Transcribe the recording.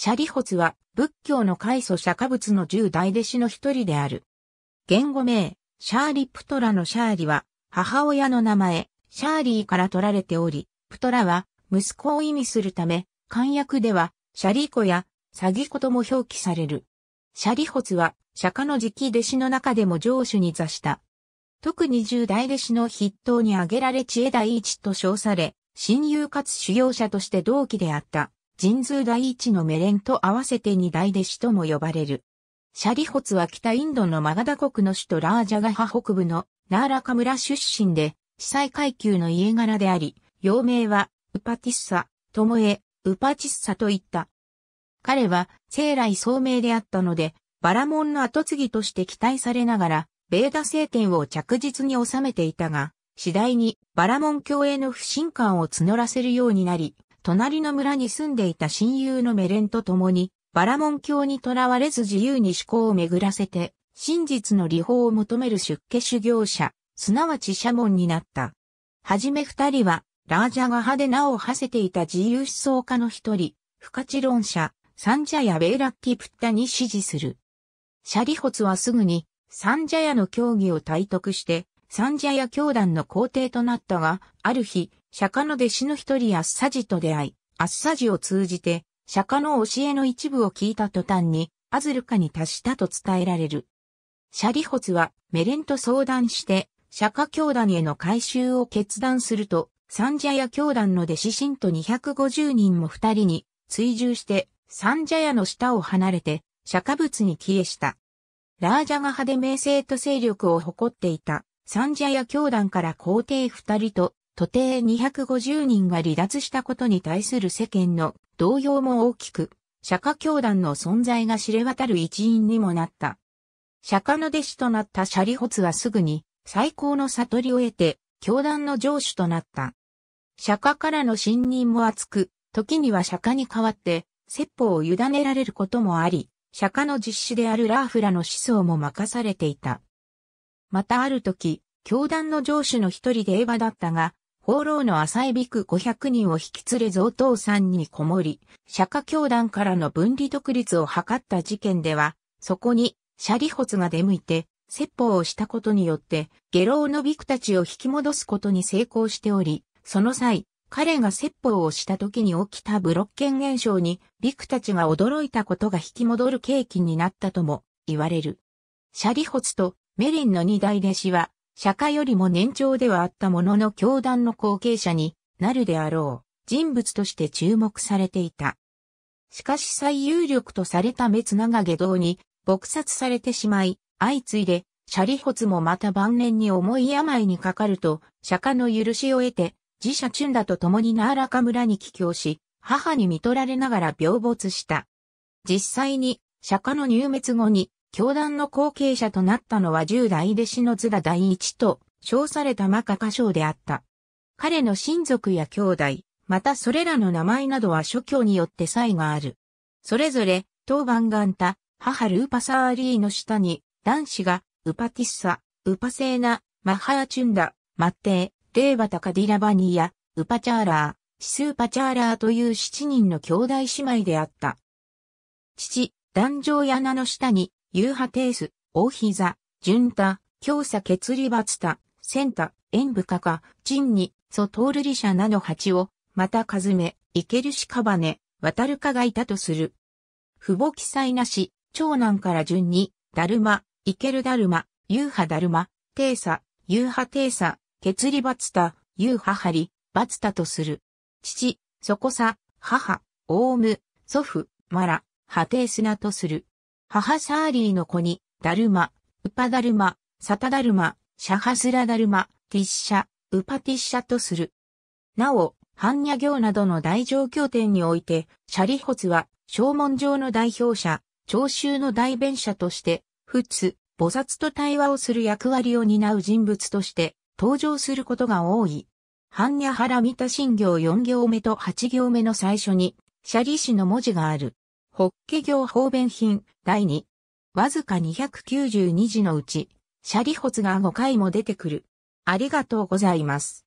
シャリホツは仏教の開祖釈迦仏の十大弟子の一人である。言語名、シャーリプトラのシャーリは、母親の名前、シャーリーから取られており、プトラは息子を意味するため、漢訳では、シャリコやサギコとも表記される。シャリホツは、釈迦の直弟子の中でも上主に座した。特に十大弟子の筆頭に挙げられ知恵第一と称され、親友かつ修行者として同期であった。神通第一のメレンと合わせて二大弟子とも呼ばれる。シャリホツは北インドのマガダ国の首都ラージャガハ北部のナーラカ村出身で、司祭階級の家柄であり、幼名は、ウパティッサ、トモエ、ウパチッサといった。彼は、生来聡明であったので、バラモンの後継ぎとして期待されながら、ベーダ政権を着実に収めていたが、次第にバラモン教への不信感を募らせるようになり、隣の村に住んでいた親友のメレンと共に、バラモン教にとらわれず自由に思考を巡らせて、真実の理法を求める出家修行者、すなわちシャモンになった。はじめ二人は、ラージャガ派で名を馳せていた自由思想家の一人、不可知論者、サンジャヤ・ベイラッキプッタに支持する。シャリホツはすぐに、サンジャヤの教義を体得して、サンジャヤ教団の皇帝となったが、ある日、釈迦の弟子の一人アッサジと出会い、アッサジを通じて、釈迦の教えの一部を聞いた途端に、アズルカに達したと伝えられる。シャリホツはメレンと相談して、釈迦教団への改修を決断すると、サンジャヤ教団の弟子信徒250人も二人に追従して、サンジャヤの下を離れて、釈迦仏に帰依した。ラージャガ派で名声と勢力を誇っていた、サンジャヤ教団から皇帝二人と徒弟250人が離脱したことに対する世間の動揺も大きく、釈迦教団の存在が知れ渡る一因にもなった。釈迦の弟子となったシャリホツはすぐに最高の悟りを得て、教団の上主となった。釈迦からの信任も厚く、時には釈迦に代わって、説法を委ねられることもあり、釈迦の実施であるラーフラの思想も任されていた。またある時、教団の上司の一人でエヴァだったが、放浪の浅いビク500人を引き連れ増さ山にこもり、釈迦教団からの分離独立を図った事件では、そこに、シャリホツが出向いて、説法をしたことによって、下老のビクたちを引き戻すことに成功しており、その際、彼が説法をした時に起きたブロッケン現象に、ビクたちが驚いたことが引き戻る契機になったとも言われる。シャリホツとメリンの二代弟子は、釈迦よりも年長ではあったものの教団の後継者になるであろう人物として注目されていた。しかし最有力とされた滅長下道に撲殺されてしまい、相次いで、シャリホツもまた晩年に重い病にかかると、釈迦の許しを得て、自社チュンダと共にナーラカ村に帰郷し、母に見取られながら病没した。実際に、釈迦の入滅後に、教団の後継者となったのは十代弟子の津田第一と称されたマカカ賞であった。彼の親族や兄弟、またそれらの名前などは諸教によって差異がある。それぞれ、当番ガンタ、母ルーパサーリーの下に、男子が、ウパティッサ、ウパセーナ、マハアチュンダ、マッテー、レーバタカディラバニーや、ウパチャーラー、シスーパチャーラーという七人の兄弟姉妹であった。父、壇上穴の下に、ユーハテース、大膝、順太、強ケツリバツタ、センタ、エンブカカ、チンニ、ソトールリシャナの八を、またカズメ、イケルシカバネ、渡るかがいたとする。父母記載なし、長男から順に、ダルマ、イケルダルマ、ユーハダルマ、テーサ、ユーハテーサ、ケツリバツタ、ユーハハリ、バツタとする。父、ソコサ、母、オウム、祖父、マラ、ハテースナとする。母サーリーの子に、ダルマ、ウパダルマ、サタダルマ、シャハスラダルマ、ティッシャ、ウパティッシャとする。なお、般若行などの大乗経典において、シャリホツは、正門上の代表者、聴衆の代弁者として、仏、菩薩と対話をする役割を担う人物として、登場することが多い。般若原見た信行4行目と8行目の最初に、シャリ氏の文字がある。ホッケ業方便品第2。わずか292字のうち、シャリホツが5回も出てくる。ありがとうございます。